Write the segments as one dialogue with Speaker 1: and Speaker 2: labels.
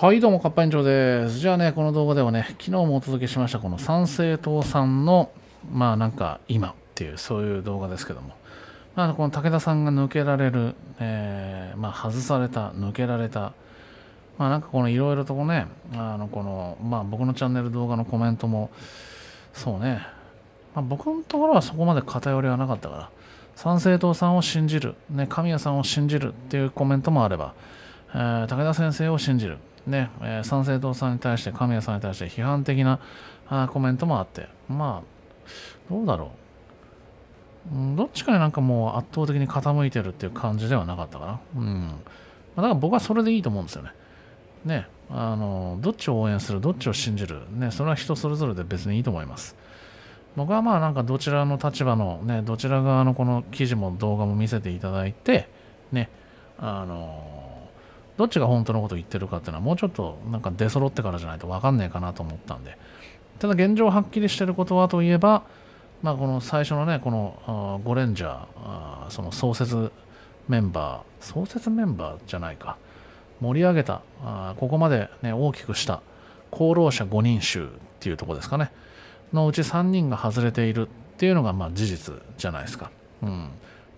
Speaker 1: はい、どうも、かっぱ園長です。じゃあね、この動画ではね、昨日もお届けしました、この参政党さんの、まあなんか今っていう、そういう動画ですけども、まあこの武田さんが抜けられる、えー、まあ外された、抜けられた、まあなんかこのいろいろとね、あのこの、まあ僕のチャンネル動画のコメントも、そうね、まあ、僕のところはそこまで偏りはなかったから、参政党さんを信じる、ね、神谷さんを信じるっていうコメントもあれば、えー、武田先生を信じる、ね、えー、参政党さんに対して、神谷さんに対して批判的なあコメントもあって、まあ、どうだろう、うん。どっちかになんかもう圧倒的に傾いてるっていう感じではなかったかな。うん。だから僕はそれでいいと思うんですよね。ね、あの、どっちを応援する、どっちを信じる、ね、それは人それぞれで別にいいと思います。僕はまあなんかどちらの立場のね、どちら側のこの記事も動画も見せていただいて、ね、あのどっちが本当のことを言ってるかっていうのはもうちょっとなんか出揃ってからじゃないと分かんないかなと思ったんでただ現状はっきりしてることはといえば、まあ、この最初のねこのゴレンジャーその創設メンバー創設メンバーじゃないか盛り上げたここまで、ね、大きくした功労者5人衆っていうところですかねのうち3人が外れているっていうのがまあ事実じゃないですか。うん、っ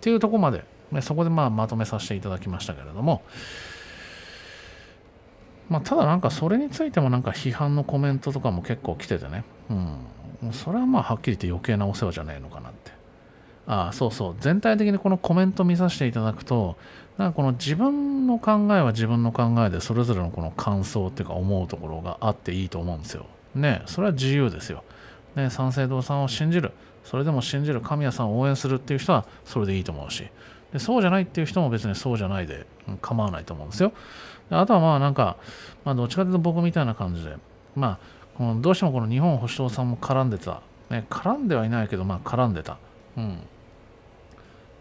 Speaker 1: ていうところまで、ね、そこでまあまとめさせていただきましたけれども、まあ、ただなんかそれについてもなんか批判のコメントとかも結構来ててね、うん、それはまあはっきり言って余計なお世話じゃねえのかなってああそうそう全体的にこのコメント見させていただくとなんかこの自分の考えは自分の考えでそれぞれのこの感想っていうか思うところがあっていいと思うんですよねそれは自由ですよ、ね、三省堂さんを信じるそれでも信じる神谷さんを応援するっていう人はそれでいいと思うしでそうじゃないっていう人も別にそうじゃないで構わないと思うんですよあとはまあなんか、まあ、どっちかというと僕みたいな感じで、まあ、このどうしてもこの日本保守党さんも絡んでた、ね、絡んではいないけど、まあ、絡んでた。うん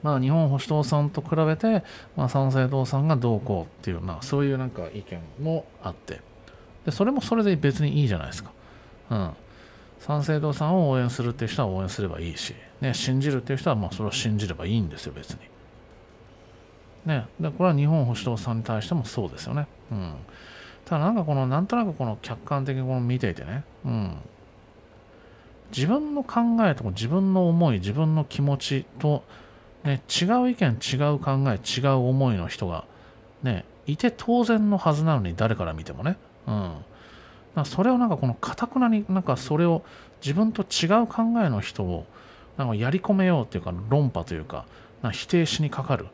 Speaker 1: まあ、日本保守党さんと比べて、まあ、参政党さんがどうこうっていう、まあ、そういうなんか意見もあってでそれもそれで別にいいじゃないですか、うん、参政党さんを応援するっていう人は応援すればいいし、ね、信じるっていう人はまあそれを信じればいいんですよ別にね、でこれは日本保守党さんに対してもそうですよね。うん、ただなんかこのなんとなくこの客観的にこの見ていてね、うん、自分の考えと自分の思い自分の気持ちと、ね、違う意見違う考え違う思いの人が、ね、いて当然のはずなのに誰から見てもね、うん、だそれをなんかこのかたくなになんかそれを自分と違う考えの人をなんかやり込めようというか論破というかな否定しにかかる。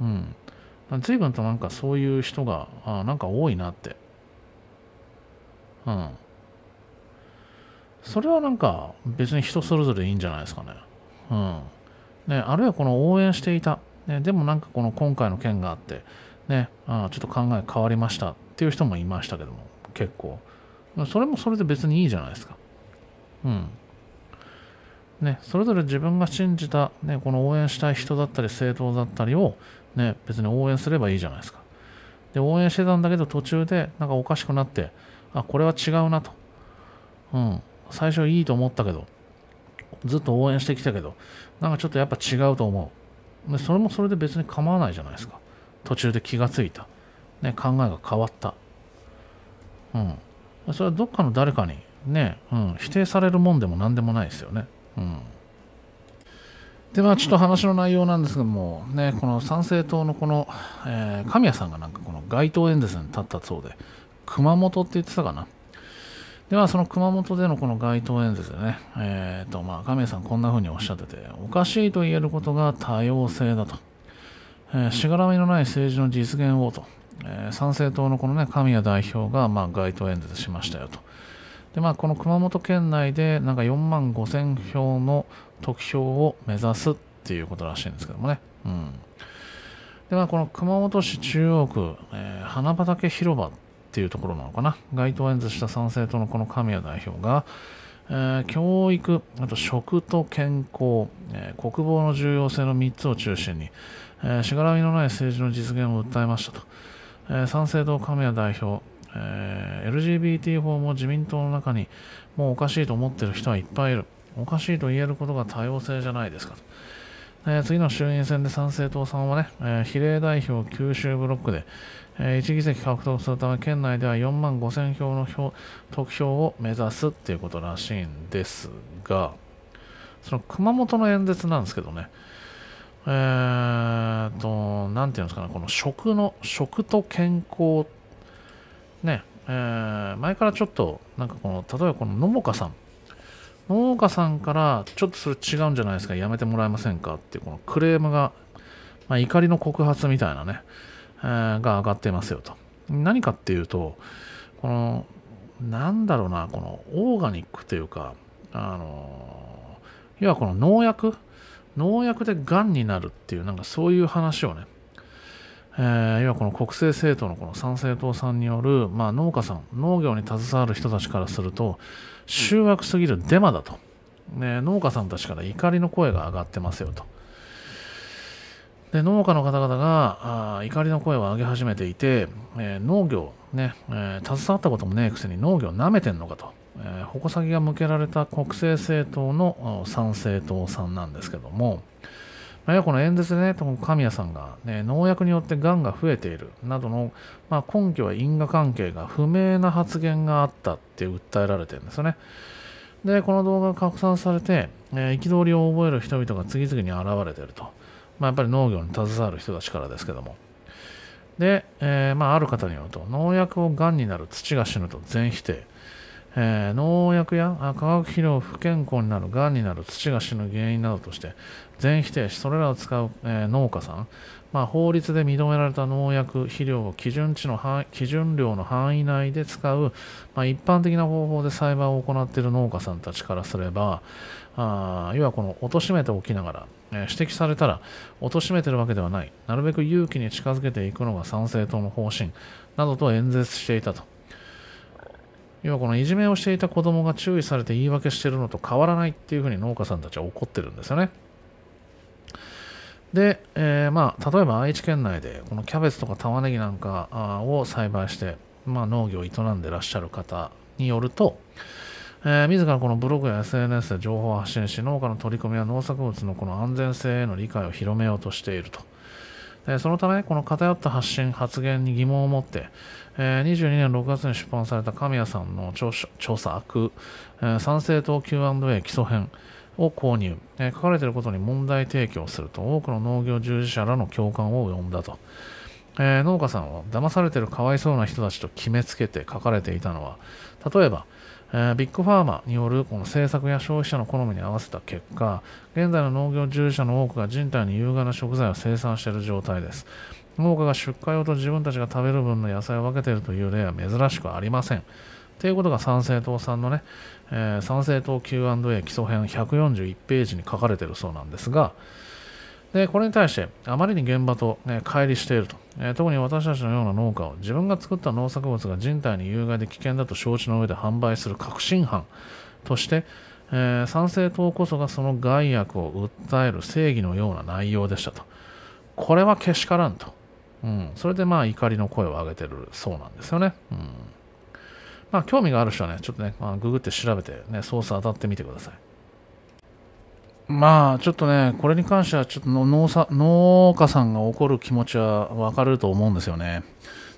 Speaker 1: うん。随分となんかそういう人が、あなんか多いなって。うん。それはなんか別に人それぞれいいんじゃないですかね。うん。ね、あるいはこの応援していた。ね、でもなんかこの今回の件があって、ね、あちょっと考え変わりましたっていう人もいましたけども、結構。それもそれで別にいいじゃないですか。うん。ね、それぞれ自分が信じた、ね、この応援したい人だったり、政党だったりを、ね、別に応援すればいいじゃないですか。で、応援してたんだけど途中でなんかおかしくなって、あ、これは違うなと。うん。最初いいと思ったけど、ずっと応援してきたけど、なんかちょっとやっぱ違うと思う。でそれもそれで別に構わないじゃないですか。途中で気がついた。ね、考えが変わった。うん。それはどっかの誰かにね、うん、否定されるもんでも何でもないですよね。うん。でまあ、ちょっと話の内容なんですけども、ね、この参政党のこの、えー、神谷さんがなんかこの街頭演説に立ったそうで、熊本って言ってたかな。では、その熊本でのこの街頭演説でね、えーとまあ、神谷さんこんな風におっしゃってて、おかしいと言えることが多様性だと、えー、しがらみのない政治の実現をと、えー、参政党のこのね、神谷代表がまあ街頭演説しましたよと。でまあ、この熊本県内でなんか4万5000票の得票を目指すっていうことらしいんですけどもね。うん、でまあ、この熊本市中央区、えー、花畑広場っていうところなのかな。街頭演説した参政党のこの神谷代表が、えー、教育、あと食と健康、えー、国防の重要性の3つを中心に、えー、しがらみのない政治の実現を訴えましたと、え参政党神谷代表、えー、LGBT 法も自民党の中にもうおかしいと思っている人はいっぱいいる。おかしいと言えることが多様性じゃないですかと。えー、次の衆院選で参政党さんはね、えー、比例代表九州ブロックで、えー、1議席獲得するため県内では4万5000票の票得票を目指すっていうことらしいんですが、その熊本の演説なんですけどね、えーと、なんていうんですかね、この食の、食と健康ね、えー、前からちょっと、なんかこの、例えばこの農家さん、農家さんからちょっとそれ違うんじゃないですか、やめてもらえませんかっていうこのクレームが、まあ、怒りの告発みたいなね、えー、が上がってますよと。何かっていうと、この、なんだろうな、このオーガニックというか、あの、要はこの農薬、農薬でがんになるっていう、なんかそういう話をね、えー、この国政政党のこの参政党さんによる、まあ、農家さん農業に携わる人たちからすると醜悪すぎるデマだと、ね、農家さんたちから怒りの声が上がってますよとで農家の方々があ怒りの声を上げ始めていて、えー、農業ね、えー、携わったこともねえくせに農業なめてんのかと、えー、矛先が向けられた国政政党の参政党さんなんですけども、まあ、この演説でね、神谷さんが、ね、農薬によってがんが増えているなどの、まあ、根拠は因果関係が不明な発言があったって訴えられてるんですよね。で、この動画が拡散されて、えー、憤りを覚える人々が次々に現れていると。まあ、やっぱり農業に携わる人たちからですけども。で、えー、まあ、ある方によると、農薬をがんになる土が死ぬと全否定。えー、農薬や化学肥料、不健康になる、がんになる、土が死ぬ原因などとして全否定し、それらを使う、えー、農家さん、まあ、法律で認められた農薬、肥料を基準値の範基準量の範囲内で使う、まあ、一般的な方法で栽培を行っている農家さんたちからすれば、あ要はこの貶めておきながら、えー、指摘されたら貶めてるわけではない、なるべく勇気に近づけていくのが賛成党の方針などと演説していたと。今このいじめをしていた子供が注意されて言い訳してるのと変わらないっていうふうに農家さんたちは怒ってるんですよね。で、えー、まあ、例えば愛知県内でこのキャベツとか玉ねぎなんかを栽培して、まあ、農業を営んでらっしゃる方によると、えー、自らこのブログや SNS で情報を発信し農家の取り組みや農作物のこの安全性への理解を広めようとしていると。えそのため、この偏った発信、発言に疑問を持って、え22年6月に出版された神谷さんの著作、え参政党 Q&A 基礎編を購入、え書かれていることに問題提起をすると、多くの農業従事者らの共感を呼んだと。えー、農家さんは騙されてるかわいそうな人たちと決めつけて書かれていたのは、例えば、えー、ビッグファーマーによるこの政策や消費者の好みに合わせた結果現在の農業従事者の多くが人体に有害な食材を生産している状態です農家が出荷用と自分たちが食べる分の野菜を分けているという例は珍しくありませんということが参政党さんのね、えー、参政党 Q&A 基礎編141ページに書かれているそうなんですが、でこれに対してあまりに現場と、ね、乖離していると、えー、特に私たちのような農家を自分が作った農作物が人体に有害で危険だと承知の上で販売する確信犯として、えー、賛成党こそがその害悪を訴える正義のような内容でしたとこれはけしからんと、うん、それでまあ怒りの声を上げてるそうなんですよね、うんまあ、興味がある人はねちょっとね、まあ、ググって調べてね捜査当たってみてくださいまあちょっとね、これに関してはちょっと農さ農家さんが怒る気持ちは分かると思うんですよね。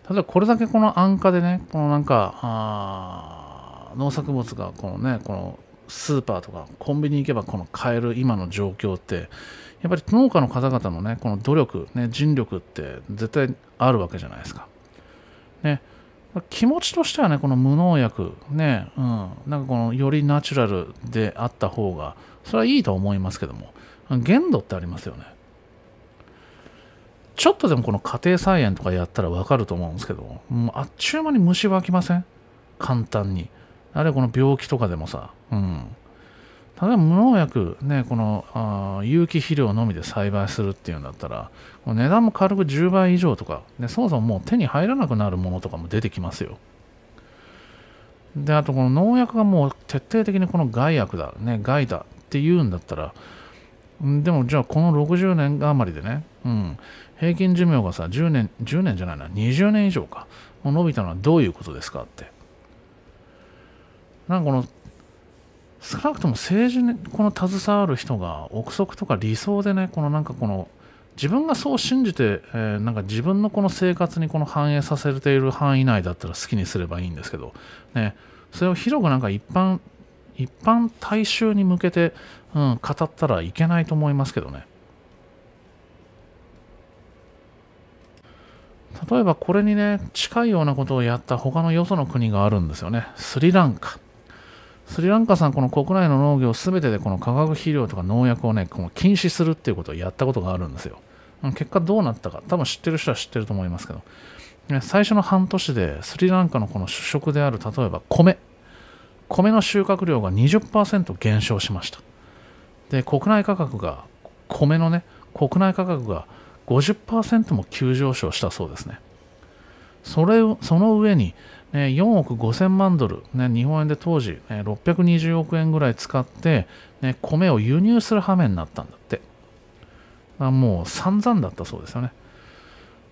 Speaker 1: ただこれだけこの安価でね、このなんか、農作物がこのね、このスーパーとかコンビニ行けばこの買える今の状況って、やっぱり農家の方々のね、この努力、ね、尽力って絶対あるわけじゃないですか。ね、気持ちとしてはね、この無農薬、ね、うん、なんかこのよりナチュラルであった方が、それはいいと思いますけども、限度ってありますよね。ちょっとでもこの家庭菜園とかやったらわかると思うんですけど、もうあっちゅう間に虫湧きません簡単に。あれこの病気とかでもさ、うん。例えば無農薬、ね、このあ有機肥料のみで栽培するっていうんだったら、値段も軽く10倍以上とか、ね、そもそももう手に入らなくなるものとかも出てきますよ。で、あとこの農薬がもう徹底的にこの害悪だ、ね、害だっていうんだったら、でもじゃあこの60年余りでね、うん、平均寿命がさ、10年、10年じゃないな、20年以上か、もう伸びたのはどういうことですかって。なんかこの少なくとも政治にこの携わる人が憶測とか理想でねこのなんかこの自分がそう信じて、えー、なんか自分のこの生活にこの反映させている範囲内だったら好きにすればいいんですけど、ね、それを広くなんか一般一般大衆に向けて、うん、語ったらいけないと思いますけどね。例えばこれにね近いようなことをやった他のよその国があるんですよねスリランカスリランカさん、この国内の農業すべてでこの化学肥料とか農薬をね、この禁止するっていうことをやったことがあるんですよ。結果どうなったか、多分知ってる人は知ってると思いますけど、ね、最初の半年でスリランカのこの主食である、例えば米、米の収穫量が20%減少しました。で、国内価格が、米のね、国内価格が50%も急上昇したそうですね。それその上にえ4億5000万ドル、ね、日本円で当時、え620億円ぐらい使って、ね、米を輸入する羽目になったんだって。あもう散々だったそうですよね。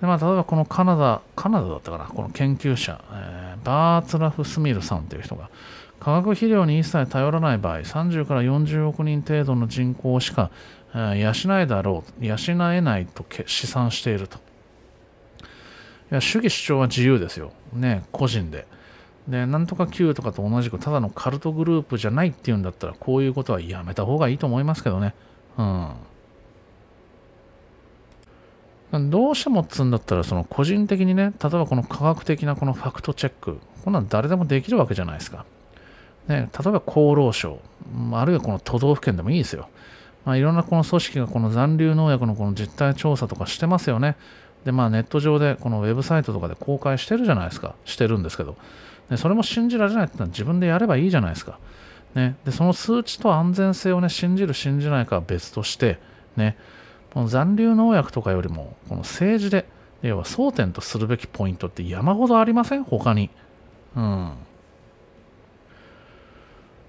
Speaker 1: でまあ、例えばこのカナダ、カナダだったかな、この研究者、えー、バーツラフ・スミルさんという人が、化学肥料に一切頼らない場合、30から40億人程度の人口しか、えー、養えだろう、養えないと試算していると。いや主義主張は自由ですよ、ね、個人で。で、なんとか Q とかと同じく、ただのカルトグループじゃないっていうんだったら、こういうことはやめた方がいいと思いますけどね。うん。どうしてもっつんだったら、その個人的にね、例えばこの科学的なこのファクトチェック、こんなん誰でもできるわけじゃないですか。ね、例えば厚労省、あるいはこの都道府県でもいいですよ。まあ、いろんなこの組織がこの残留農薬のこの実態調査とかしてますよね。でまあ、ネット上でこのウェブサイトとかで公開してるじゃないですかしてるんですけどでそれも信じられないってのは自分でやればいいじゃないですか、ね、でその数値と安全性を、ね、信じる信じないかは別として、ね、この残留農薬とかよりもこの政治で要は争点とするべきポイントって山ほどありません他にうん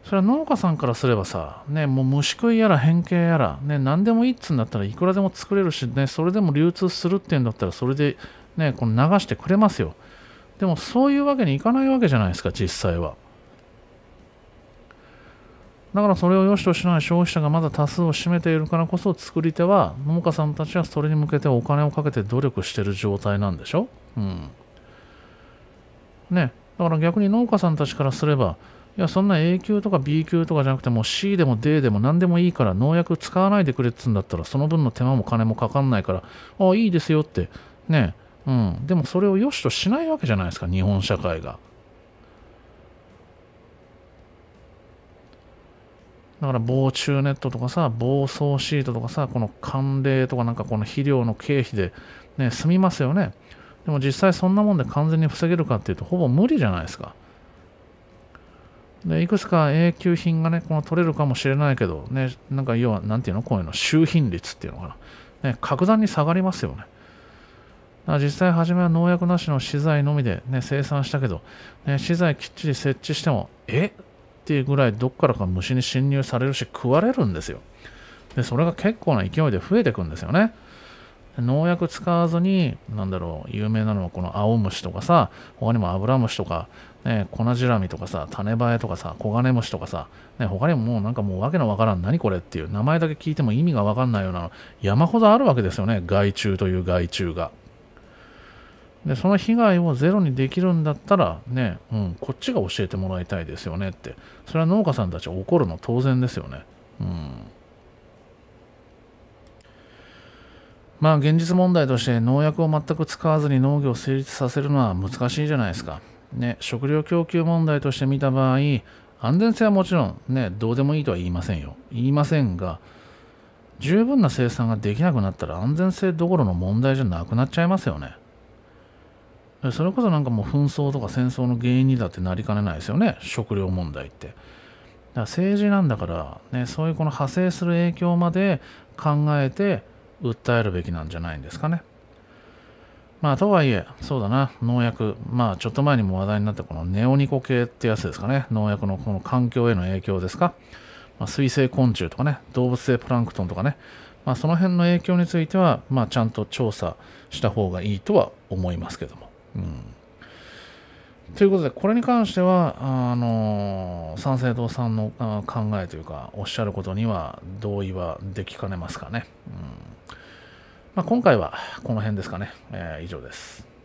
Speaker 1: それは農家さんからすればさ、ね、もう虫食いやら変形やら、ね、何でもいいっつうんだったらいくらでも作れるし、ね、それでも流通するっていうんだったらそれで、ね、この流してくれますよでもそういうわけにいかないわけじゃないですか実際はだからそれを良しとしない消費者がまだ多数を占めているからこそ作り手は農家さんたちはそれに向けてお金をかけて努力してる状態なんでしょうんねだから逆に農家さんたちからすればいや、そんな A 級とか B 級とかじゃなくて、もう C でも D でも何でもいいから、農薬使わないでくれっつうんだったら、その分の手間も金もかかんないから、ああ、いいですよって、ね、うん。でもそれを良しとしないわけじゃないですか、日本社会が。だから防虫ネットとかさ、防草シートとかさ、この寒冷とかなんかこの肥料の経費で、ね、済みますよね。でも実際そんなもんで完全に防げるかっていうと、ほぼ無理じゃないですか。でいくつか永久品がね、この取れるかもしれないけど、ね、なんか要は、なんていうの、こういうの、周品率っていうのかな。ね、格段に下がりますよね。実際、初めは農薬なしの資材のみで、ね、生産したけど、ね、資材きっちり設置しても、えっていうぐらいどっからか虫に侵入されるし、食われるんですよ。で、それが結構な勢いで増えていくんですよね。農薬使わずに、なんだろう、有名なのはこの青虫とかさ、他にもアブラムシとか、ね、粉じらみとかさ、種映えとかさ、黄金虫とかさ、ね、他にももうなんかもうわけのわからん、何これっていう、名前だけ聞いても意味がわかんないような山ほどあるわけですよね、害虫という害虫が。で、その被害をゼロにできるんだったら、ね、うん、こっちが教えてもらいたいですよねって、それは農家さんたち怒るの当然ですよね。うん。まあ現実問題として農薬を全く使わずに農業を成立させるのは難しいじゃないですか。ね、食料供給問題として見た場合、安全性はもちろん、ね、どうでもいいとは言いませんよ。言いませんが、十分な生産ができなくなったら安全性どころの問題じゃなくなっちゃいますよね。それこそなんかもう紛争とか戦争の原因にだってなりかねないですよね、食料問題って。だから政治なんだから、ね、そういうこの派生する影響まで考えて訴えるべきなんじゃないんですかね。まあ、とはいえ、そうだな、農薬。まあ、ちょっと前にも話題になったこのネオニコ系ってやつですかね。農薬のこの環境への影響ですか。まあ、水生昆虫とかね、動物性プランクトンとかね。まあ、その辺の影響については、まあ、ちゃんと調査した方がいいとは思いますけども。うん。ということで、これに関しては、あのー、参政さんの考えというか、おっしゃることには同意はできかねますかね。うんまあ、今回はこの辺ですかね、えー、以上です。